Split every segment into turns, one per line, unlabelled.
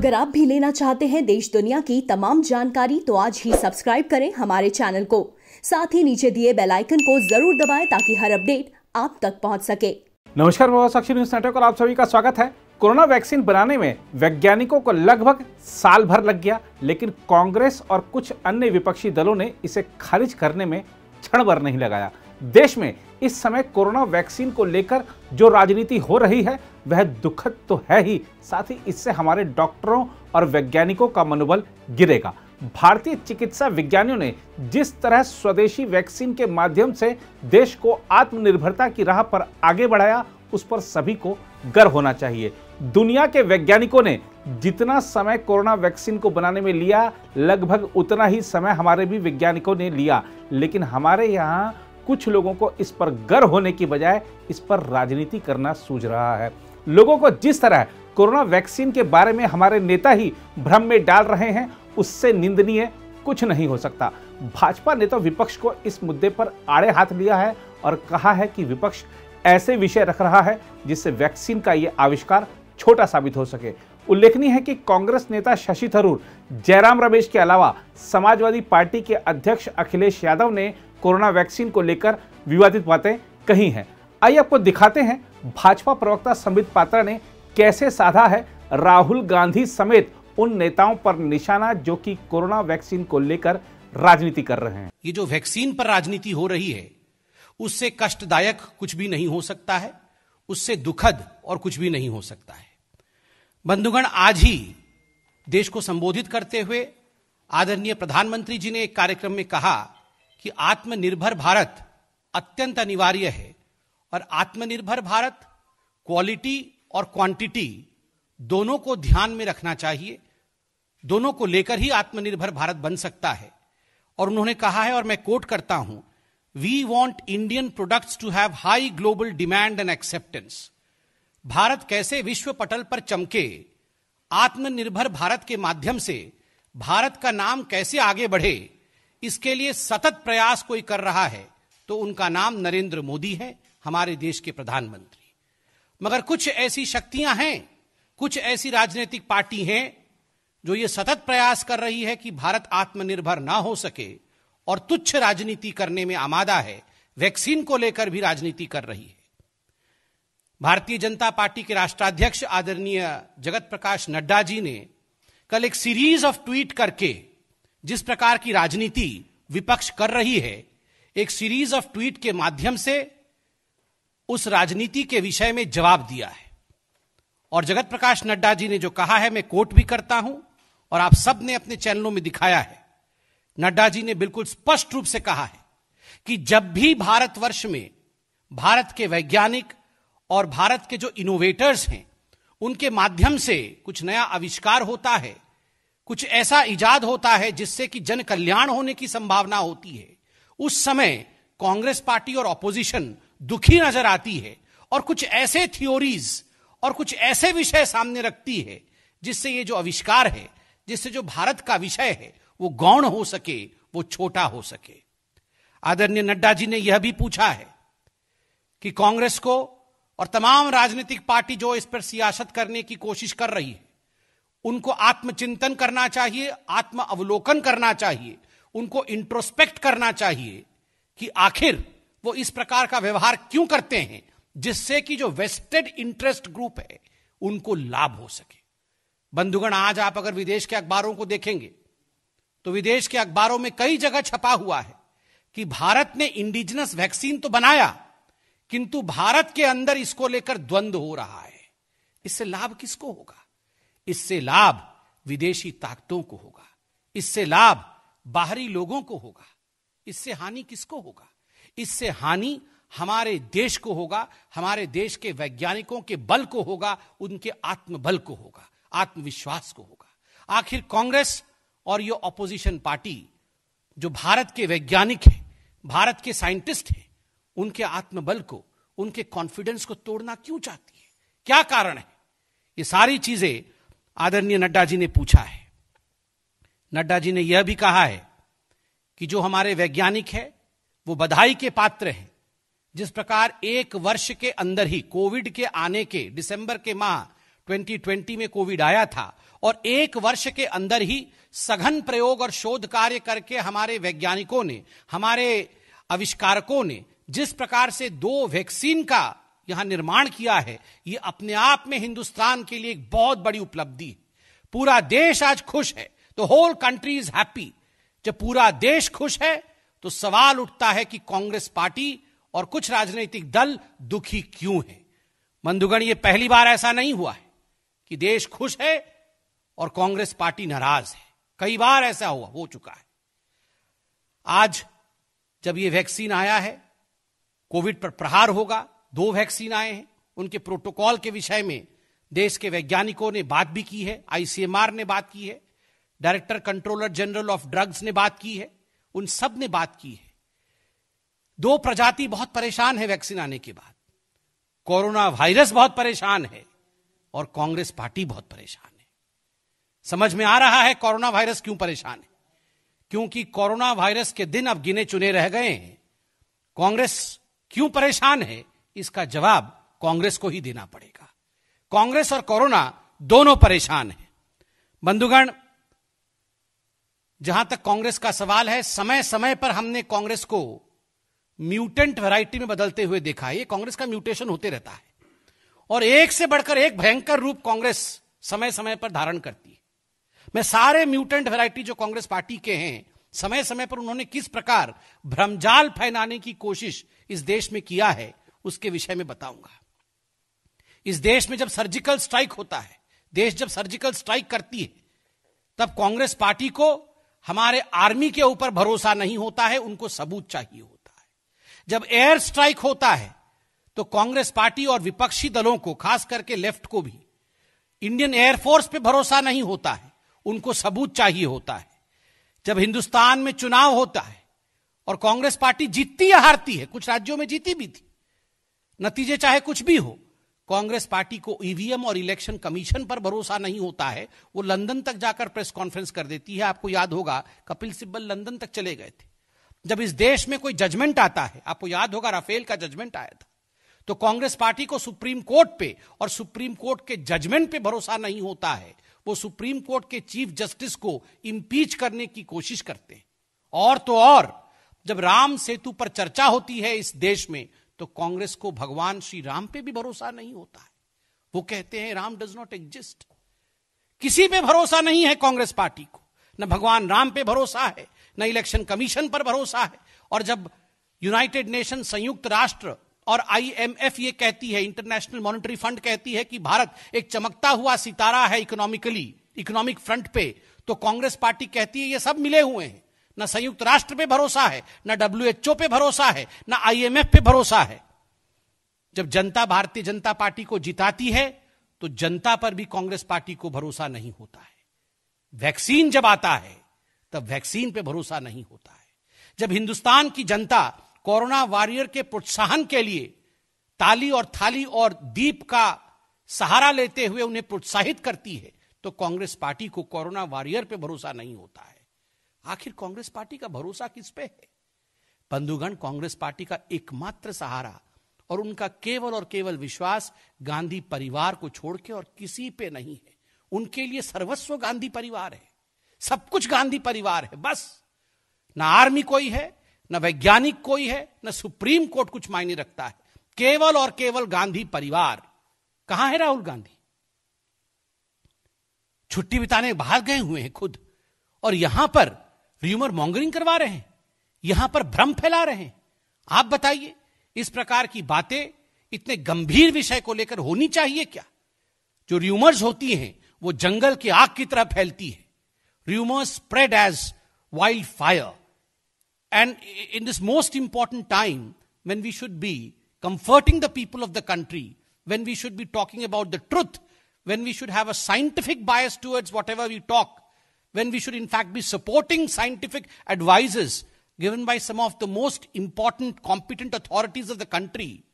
अगर आप भी लेना चाहते हैं देश दुनिया की तमाम जानकारी तो आज ही सब्सक्राइब करें हमारे चैनल को साथ ही नीचे दिए बेल आइकन को जरूर दबाएं ताकि हर अपडेट आप तक पहुंच सके
नमस्कार साक्षी न्यूज नेटवर्क और आप सभी का स्वागत है कोरोना वैक्सीन बनाने में वैज्ञानिकों को लगभग साल भर लग गया लेकिन कांग्रेस और कुछ अन्य विपक्षी दलों ने इसे खारिज करने में क्षण भर नहीं लगाया देश में इस समय कोरोना वैक्सीन को लेकर जो राजनीति हो रही है वह दुखद तो है ही साथ ही इससे हमारे डॉक्टरों और वैज्ञानिकों का मनोबल गिरेगा भारतीय चिकित्सा विज्ञानियों ने जिस तरह स्वदेशी वैक्सीन के माध्यम से देश को आत्मनिर्भरता की राह पर आगे बढ़ाया उस पर सभी को गर्व होना चाहिए दुनिया के वैज्ञानिकों ने जितना समय कोरोना वैक्सीन को बनाने में लिया लगभग उतना ही समय हमारे भी वैज्ञानिकों ने लिया लेकिन हमारे यहाँ कुछ लोगों को इस पर गर्व होने की बजाय इस पर राजनीति करना सूझ रहा है लोगों को जिस तरह कोरोना वैक्सीन के बारे में हमारे नेता ही भ्रम में डाल रहे हैं उससे निंदनीय कुछ नहीं हो सकता भाजपा ने तो विपक्ष को इस मुद्दे पर आड़े हाथ लिया है और कहा है कि विपक्ष ऐसे विषय रख रहा है जिससे वैक्सीन का ये आविष्कार छोटा साबित हो सके उल्लेखनीय है कि कांग्रेस नेता शशि थरूर जयराम रमेश के अलावा समाजवादी पार्टी के अध्यक्ष अखिलेश यादव ने कोरोना वैक्सीन को लेकर विवादित बातें कही हैं आइए आपको दिखाते हैं भाजपा प्रवक्ता संबित पात्रा ने कैसे साधा है राहुल गांधी समेत उन नेताओं पर निशाना जो कि कोरोना वैक्सीन को लेकर राजनीति कर रहे हैं
ये जो वैक्सीन पर राजनीति हो रही है उससे कष्टदायक कुछ भी नहीं हो सकता है उससे दुखद और कुछ भी नहीं हो सकता है बंधुगण आज ही देश को संबोधित करते हुए आदरणीय प्रधानमंत्री जी ने एक कार्यक्रम में कहा कि आत्मनिर्भर भारत अत्यंत अनिवार्य है और आत्मनिर्भर भारत क्वालिटी और क्वांटिटी दोनों को ध्यान में रखना चाहिए दोनों को लेकर ही आत्मनिर्भर भारत बन सकता है और उन्होंने कहा है और मैं कोट करता हूं we want Indian products to have high global demand and acceptance Bharat कैसे विश्व पटल पर चमके आत्मनिर्भर भारत के माध्यम से भारत का नाम कैसे आगे बढ़े इसके लिए सतत प्रयास कोई कर रहा है तो उनका नाम नरेंद्र मोदी है हमारे देश के प्रधानमंत्री मगर कुछ ऐसी शक्तियां हैं कुछ ऐसी राजनीतिक पार्टी हैं जो ये सतत प्रयास कर रही है कि भारत आत्मनिर्भर ना हो सके और तुच्छ राजनीति करने में आमादा है वैक्सीन को लेकर भी राजनीति कर रही है भारतीय जनता पार्टी के राष्ट्राध्यक्ष आदरणीय जगत प्रकाश नड्डा जी ने कल एक सीरीज ऑफ ट्वीट करके जिस प्रकार की राजनीति विपक्ष कर रही है एक सीरीज ऑफ ट्वीट के माध्यम से उस राजनीति के विषय में जवाब दिया है और जगत प्रकाश नड्डा जी ने जो कहा है मैं कोट भी करता हूं और आप सब ने अपने चैनलों में दिखाया है नड्डा जी ने बिल्कुल स्पष्ट रूप से कहा है कि जब भी भारतवर्ष में भारत के वैज्ञानिक और भारत के जो इनोवेटर्स हैं उनके माध्यम से कुछ नया आविष्कार होता है कुछ ऐसा इजाद होता है जिससे कि जन कल्याण होने की संभावना होती है उस समय कांग्रेस पार्टी और ऑपोजिशन दुखी नजर आती है और कुछ ऐसे थ्योरीज और कुछ ऐसे विषय सामने रखती है जिससे ये जो आविष्कार है जिससे जो भारत का विषय है वो गौण हो सके वो छोटा हो सके आदरणीय नड्डा जी ने यह भी पूछा है कि कांग्रेस को और तमाम राजनीतिक पार्टी जो इस पर सियासत करने की कोशिश कर रही है उनको आत्मचिंतन करना चाहिए आत्म अवलोकन करना चाहिए उनको इंट्रोस्पेक्ट करना चाहिए कि आखिर वो इस प्रकार का व्यवहार क्यों करते हैं जिससे कि जो वेस्टेड इंटरेस्ट ग्रुप है उनको लाभ हो सके बंधुगण आज आप अगर विदेश के अखबारों को देखेंगे तो विदेश के अखबारों में कई जगह छपा हुआ है कि भारत ने इंडिजिनस वैक्सीन तो बनाया किंतु भारत के अंदर इसको लेकर द्वंद्व हो रहा है इससे लाभ किसको होगा इससे लाभ विदेशी ताकतों को होगा इससे लाभ बाहरी लोगों को होगा इससे हानि किसको होगा इससे हानि हमारे देश को होगा हमारे देश के वैज्ञानिकों के बल को होगा उनके आत्मबल को होगा आत्मविश्वास को होगा आखिर कांग्रेस और ये ऑपोजिशन पार्टी जो भारत के वैज्ञानिक हैं भारत के साइंटिस्ट हैं उनके आत्मबल को उनके कॉन्फिडेंस को तोड़ना क्यों चाहती है क्या कारण है ये सारी चीजें आदरणीय नड्डा जी ने पूछा है नड्डा जी ने यह भी कहा है कि जो हमारे वैज्ञानिक है वो बधाई के पात्र हैं जिस प्रकार एक वर्ष के अंदर ही कोविड के आने के दिसंबर के माह 2020 में कोविड आया था और एक वर्ष के अंदर ही सघन प्रयोग और शोध कार्य करके हमारे वैज्ञानिकों ने हमारे आविष्कारकों ने जिस प्रकार से दो वैक्सीन का यहां निर्माण किया है ये अपने आप में हिंदुस्तान के लिए एक बहुत बड़ी उपलब्धि है पूरा देश आज खुश है तो होल कंट्री इज हैप्पी जब पूरा देश खुश है तो सवाल उठता है कि कांग्रेस पार्टी और कुछ राजनीतिक दल दुखी क्यों है मंधुगण ये पहली बार ऐसा नहीं हुआ है कि देश खुश है और कांग्रेस पार्टी नाराज है कई बार ऐसा हुआ हो चुका है आज जब ये वैक्सीन आया है कोविड पर प्रहार होगा दो वैक्सीन आए हैं उनके प्रोटोकॉल के विषय में देश के वैज्ञानिकों ने बात भी की है आईसीएमआर ने बात की है director controller general of drugs ने बात की है उन सब ने बात की है दो प्रजाति बहुत परेशान है वैक्सीन आने के बाद कोरोना वायरस बहुत परेशान है और कांग्रेस पार्टी बहुत परेशान है समझ में आ रहा है कोरोना वायरस क्यों परेशान है क्योंकि कोरोना वायरस के दिन अब गिने चुने रह गए हैं कांग्रेस क्यों परेशान है इसका जवाब कांग्रेस को ही देना पड़ेगा कांग्रेस और कोरोना दोनों परेशान हैं बंधुगण जहां तक कांग्रेस का सवाल है समय समय पर हमने कांग्रेस को म्यूटेंट वैरायटी में बदलते हुए देखा है ये कांग्रेस का म्यूटेशन होते रहता है और एक से बढ़कर एक भयंकर रूप कांग्रेस समय समय पर धारण करती है मैं सारे म्यूटेंट वैरायटी जो कांग्रेस पार्टी के हैं समय समय पर उन्होंने किस प्रकार भ्रमजाल फैलाने की कोशिश इस देश में किया है उसके विषय में बताऊंगा इस देश में जब सर्जिकल स्ट्राइक होता है देश जब सर्जिकल स्ट्राइक करती है तब कांग्रेस पार्टी को हमारे आर्मी के ऊपर भरोसा नहीं होता है उनको सबूत चाहिए होता है जब एयर स्ट्राइक होता है तो कांग्रेस पार्टी और विपक्षी दलों को खास करके लेफ्ट को भी इंडियन एयरफोर्स पे भरोसा नहीं होता है उनको सबूत चाहिए होता है जब हिंदुस्तान में चुनाव होता है और कांग्रेस पार्टी जीतती या हारती है कुछ राज्यों में जीती भी थी नतीजे चाहे कुछ भी हो कांग्रेस पार्टी को ईवीएम और इलेक्शन कमीशन पर भरोसा नहीं होता है वो लंदन तक जाकर प्रेस कॉन्फ्रेंस कर देती है आपको याद होगा कपिल सिब्बल लंदन तक चले गए थे जब इस देश में कोई जजमेंट आता है आपको याद होगा राफेल का जजमेंट आया था तो कांग्रेस पार्टी को सुप्रीम कोर्ट पे और सुप्रीम कोर्ट के जजमेंट पे भरोसा नहीं होता है वो सुप्रीम कोर्ट के चीफ जस्टिस को इम्पीच करने की कोशिश करते हैं और तो और जब राम सेतु पर चर्चा होती है इस देश में तो कांग्रेस को भगवान श्री राम पे भी भरोसा नहीं होता है वो कहते हैं राम डज नॉट एग्जिस्ट किसी पे भरोसा नहीं है कांग्रेस पार्टी को न भगवान राम पे भरोसा है न इलेक्शन कमीशन पर भरोसा है और जब यूनाइटेड नेशन संयुक्त राष्ट्र और आईएमएफ ये कहती है इंटरनेशनल मॉनिटरी फंड कहती है कि भारत एक चमकता हुआ सितारा है इकोनॉमिकली इकोनॉमिक फ्रंट पे तो कांग्रेस पार्टी कहती है ये सब मिले हुए हैं ना संयुक्त राष्ट्र पे भरोसा है न डब्ल्यूएचओ पे भरोसा है ना आईएमएफ पे भरोसा है जब जनता भारतीय जनता पार्टी को जिताती है तो जनता पर भी कांग्रेस पार्टी को भरोसा नहीं होता है वैक्सीन जब आता है तब वैक्सीन पे भरोसा नहीं होता है जब हिंदुस्तान की जनता कोरोना वॉरियर के प्रोत्साहन के लिए ताली और थाली और दीप का सहारा लेते हुए उन्हें प्रोत्साहित करती है तो कांग्रेस पार्टी को कोरोना वॉरियर पे भरोसा नहीं होता है आखिर कांग्रेस पार्टी का भरोसा किस पे है बंधुगण कांग्रेस पार्टी का एकमात्र सहारा और उनका केवल और केवल विश्वास गांधी परिवार को छोड़ के और किसी पे नहीं है उनके लिए सर्वस्व गांधी परिवार है सब कुछ गांधी परिवार है बस ना आर्मी कोई है ना वैज्ञानिक कोई है ना सुप्रीम कोर्ट कुछ मायने रखता है केवल और केवल गांधी परिवार कहां है राहुल गांधी छुट्टी बिताने बाहर गए हुए हैं खुद और यहां पर र्यूमर मॉन्गरिंग करवा रहे हैं यहां पर भ्रम फैला रहे हैं आप बताइए इस प्रकार की बातें इतने गंभीर विषय को लेकर होनी चाहिए क्या जो र्यूमर्स होती हैं वो जंगल की आग की तरह फैलती है rumours spread as wild fire and in this most important time when we should be comforting the people of the country when we should be talking about the truth when we should have a scientific bias towards what we talk when we should in fact be supporting scientific advices given by some of the most important competent authorities of the country,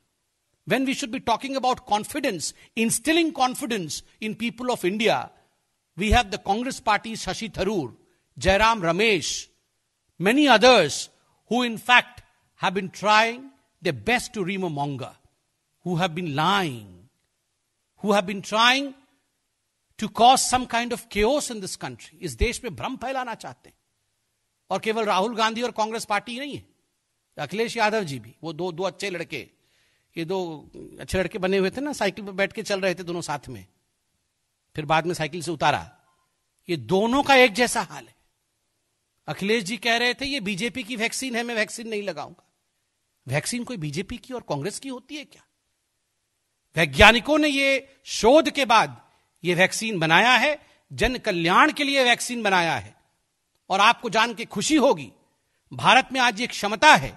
when we should be talking about confidence, instilling confidence in people of India, we have the Congress party's Shashi Tharoor, Jairam Ramesh, many others who in fact have been trying their best to ream a monger, who have been lying, who have been trying to cause some kind of case in this country इस देश में भ्रम फैलाना चाहते हैं और केवल राहुल गांधी और कांग्रेस पार्टी नहीं है अखिलेश यादव जी भी वो दो दो अच्छे लड़के ये दो अच्छे लड़के बने हुए थे ना साइकिल पर बैठ के चल रहे थे दोनों साथ में फिर बाद में साइकिल से उतारा ये दोनों का एक जैसा हाल है अखिलेश जी कह रहे थे ये बीजेपी की वैक्सीन है मैं वैक्सीन नहीं लगाऊंगा वैक्सीन कोई बीजेपी की और कांग्रेस की होती है क्या वैज्ञानिकों ने ये शोध के बाद ये वैक्सीन बनाया है जन कल्याण के लिए वैक्सीन बनाया है और आपको जान के खुशी होगी भारत में आज ये क्षमता है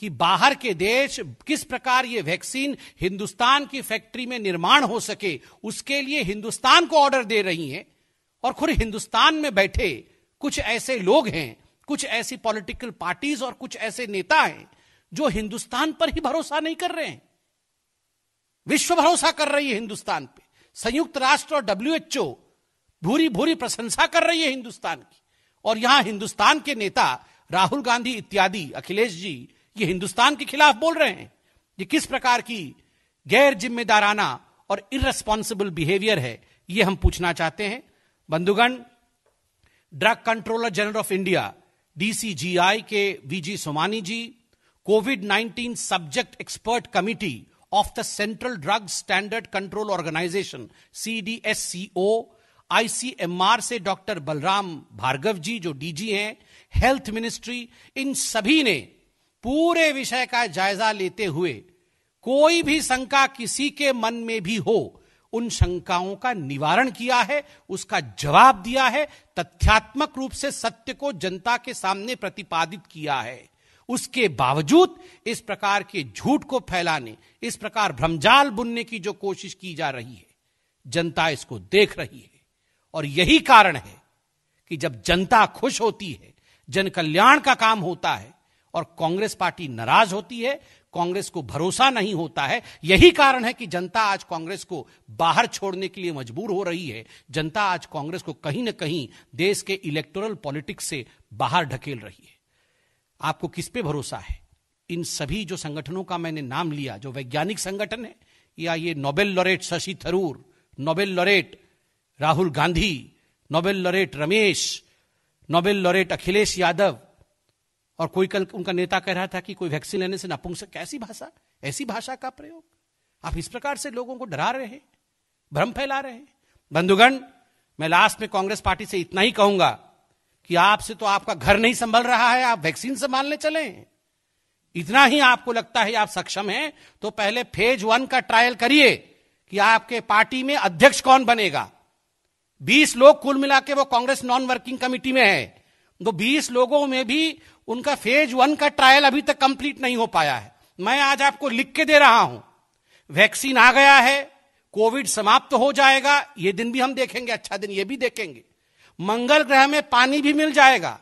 कि बाहर के देश किस प्रकार ये वैक्सीन हिंदुस्तान की फैक्ट्री में निर्माण हो सके उसके लिए हिंदुस्तान को ऑर्डर दे रही हैं और खुद हिंदुस्तान में बैठे कुछ ऐसे लोग हैं कुछ ऐसी पॉलिटिकल पार्टीज और कुछ ऐसे नेता हैं जो हिंदुस्तान पर ही भरोसा नहीं कर रहे हैं विश्व भरोसा कर रही है हिंदुस्तान पर संयुक्त राष्ट्र और डब्ल्यूएचओ भूरी भूरी प्रशंसा कर रही है हिंदुस्तान की और यहां हिंदुस्तान के नेता राहुल गांधी इत्यादि अखिलेश जी ये हिंदुस्तान के खिलाफ बोल रहे हैं ये किस प्रकार की गैर जिम्मेदाराना और इनरेस्पॉन्सिबल बिहेवियर है ये हम पूछना चाहते हैं बंधुगण drug controller general of India DCGI के V G Somani ji covid 19 subject expert committee of the Central Drug Standard Control Organization CDSCO ICMR से डॉक्टर बलराम भार्गव जी जो डीजी हैं हेल्थ मिनिस्ट्री इन सभी ने पूरे विषय का जायजा लेते हुए कोई भी शंका किसी के मन में भी हो उन शंकाओं का निवारण किया है उसका जवाब दिया है तथ्यात्मक रूप से सत्य को जनता के सामने प्रतिपादित किया है उसके बावजूद इस प्रकार के झूठ को फैलाने इस प्रकार भ्रमजाल बुनने की जो कोशिश की जा रही है जनता इसको देख रही है और यही कारण है कि जब जनता खुश होती है जन कल्याण का काम होता है और कांग्रेस पार्टी नाराज होती है कांग्रेस को भरोसा नहीं होता है यही कारण है कि जनता आज कांग्रेस को बाहर छोड़ने के लिए मजबूर हो रही है जनता आज कांग्रेस को कहीं ना कहीं देश के इलेक्टोरल पॉलिटिक्स से बाहर ढकेल रही है आपको किस पे भरोसा है इन सभी जो संगठनों का मैंने नाम लिया जो वैज्ञानिक संगठन है या ये Nobel laureate Shashi Tharoor Nobel laureate Rahul Gandhi Nobel laureate Ramesh Nobel laureate Akhilesh Yadav और कोई कल उनका नेता कह रहा था कि कोई वैक्सीन लेने से नपुंसक कैसी भाषा ऐसी भाषा का प्रयोग आप इस प्रकार से लोगों को डरा रहे हैं भ्रम फैला रहे हैं बंधुगण मैं लास्ट में कांग्रेस पार्टी से इतना ही कहूंगा कि आपसे तो आपका घर नहीं संभल रहा है आप वैक्सीन संभालने चले इतना ही आपको लगता है आप सक्षम हैं तो पहले फेज वन का ट्रायल करिए कि आपके पार्टी में अध्यक्ष कौन बनेगा 20 लोग कुल मिला के वो कांग्रेस नॉन वर्किंग कमेटी में है तो 20 लोगों में भी उनका फेज वन का ट्रायल अभी तक कंप्लीट नहीं हो पाया है मैं आज आपको लिख के दे रहा हूं वैक्सीन आ गया है कोविड समाप्त तो हो जाएगा ये दिन भी हम देखेंगे अच्छा दिन ये भी देखेंगे मंगल ग्रह में पानी भी मिल जाएगा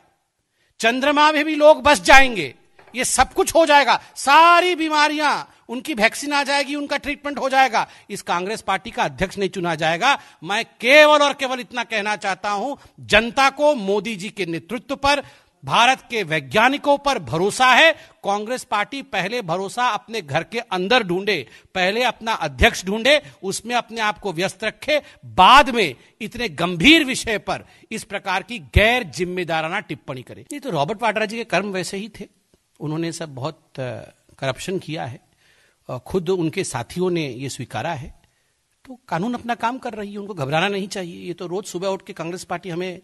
चंद्रमा में भी लोग बस जाएंगे ये सब कुछ हो जाएगा सारी बीमारियां उनकी वैक्सीन आ जाएगी उनका ट्रीटमेंट हो जाएगा इस कांग्रेस पार्टी का अध्यक्ष नहीं चुना जाएगा मैं केवल और केवल इतना कहना चाहता हूं जनता को मोदी जी के नेतृत्व पर भारत के वैज्ञानिकों पर भरोसा है कांग्रेस पार्टी पहले भरोसा अपने घर के अंदर ढूंढे पहले अपना अध्यक्ष ढूंढे उसमें अपने आप को व्यस्त रखे बाद में इतने गंभीर विषय पर इस प्रकार की गैर जिम्मेदाराना टिप्पणी करे नहीं तो रॉबर्ट वाड्रा जी के कर्म वैसे ही थे उन्होंने सब बहुत करप्शन किया है खुद उनके साथियों ने ये स्वीकारा है तो कानून अपना काम कर रही है उनको घबराना नहीं चाहिए ये तो रोज सुबह उठ के कांग्रेस पार्टी हमें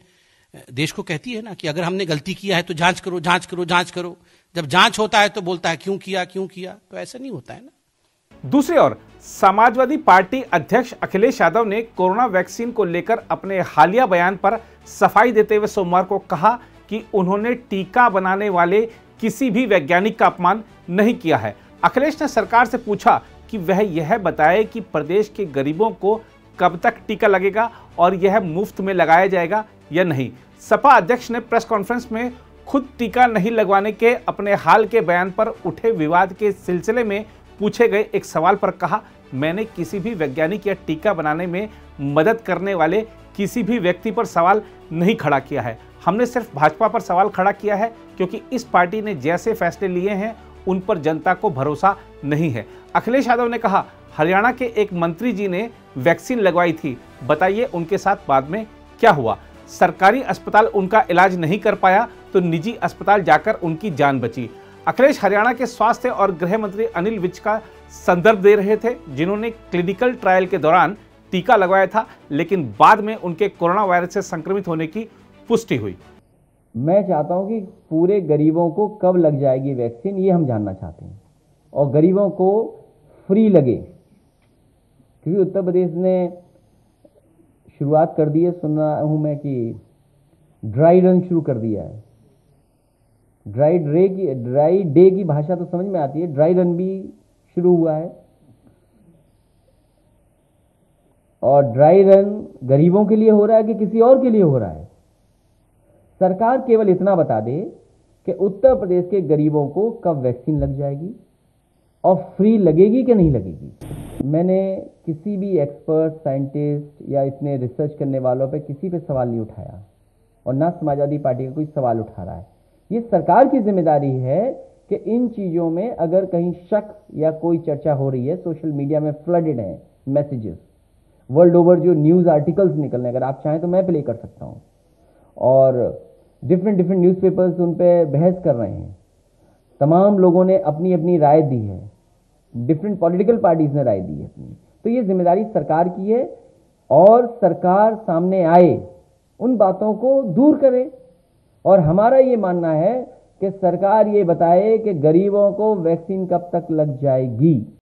देश को कहती है ना कि अगर हमने गलती किया है तो जांच करो जांच करो जांच करो जब जांच होता है तो बोलता है क्यों किया क्यों किया तो ऐसा नहीं होता है ना
दूसरी ओर समाजवादी पार्टी अध्यक्ष अखिलेश यादव ने कोरोना वैक्सीन को लेकर अपने हालिया बयान पर सफाई देते हुए सोमवार को कहा कि उन्होंने टीका बनाने वाले किसी भी वैज्ञानिक का अपमान नहीं किया है अखिलेश ने सरकार से पूछा कि वह यह बताए कि प्रदेश के गरीबों को कब तक टीका लगेगा और यह मुफ्त में लगाया जाएगा या नहीं सपा अध्यक्ष ने प्रेस कॉन्फ्रेंस में खुद टीका नहीं लगवाने के अपने हाल के बयान पर उठे विवाद के सिलसिले में पूछे गए एक सवाल पर कहा मैंने किसी भी वैज्ञानिक या टीका बनाने में मदद करने वाले किसी भी व्यक्ति पर सवाल नहीं खड़ा किया है हमने सिर्फ भाजपा पर सवाल खड़ा किया है क्योंकि इस पार्टी ने जैसे फैसले लिए हैं उन पर जनता को भरोसा नहीं है अखिलेश यादव ने कहा हरियाणा के एक मंत्री जी ने वैक्सीन लगवाई थी बताइए उनके साथ बाद में क्या हुआ सरकारी अस्पताल उनका इलाज नहीं कर पाया तो निजी अस्पताल जाकर उनकी जान बची अखिलेश हरियाणा के स्वास्थ्य और गृह मंत्री अनिल विज का संदर्भ दे रहे थे जिन्होंने क्लिनिकल ट्रायल के दौरान टीका लगवाया था लेकिन बाद में उनके कोरोना वायरस से संक्रमित होने की पुष्टि हुई
मैं चाहता हूं कि पूरे गरीबों को कब लग जाएगी वैक्सीन ये हम जानना चाहते हैं और गरीबों को फ्री लगे क्योंकि उत्तर प्रदेश ने शुरुआत कर दी है सुन रहा हूँ मैं कि ड्राई रन शुरू कर दिया है ड्राई ड्रे की ड्राई डे की भाषा तो समझ में आती है ड्राई रन भी शुरू हुआ है और ड्राई रन गरीबों के लिए हो रहा है कि किसी और के लिए हो रहा है सरकार केवल इतना बता दे कि उत्तर प्रदेश के गरीबों को कब वैक्सीन लग जाएगी और फ्री लगेगी कि नहीं लगेगी मैंने किसी भी एक्सपर्ट साइंटिस्ट या इसमें रिसर्च करने वालों पे किसी पे सवाल नहीं उठाया और ना समाजवादी पार्टी का कोई सवाल उठा रहा है ये सरकार की जिम्मेदारी है कि इन चीज़ों में अगर कहीं शक या कोई चर्चा हो रही है सोशल मीडिया में फ्लडेड है मैसेजेस वर्ल्ड ओवर जो न्यूज़ आर्टिकल्स निकलने अगर आप चाहें तो मैं प्ले कर सकता हूँ और डिफरेंट डिफरेंट न्यूज़पेपर्स उन पर बहस कर रहे हैं तमाम लोगों ने अपनी अपनी राय दी है डिफरेंट पॉलिटिकल पार्टीज ने राय दी है अपनी तो ये जिम्मेदारी सरकार की है और सरकार सामने आए उन बातों को दूर करे और हमारा ये मानना है कि सरकार ये बताए कि गरीबों को वैक्सीन कब तक लग जाएगी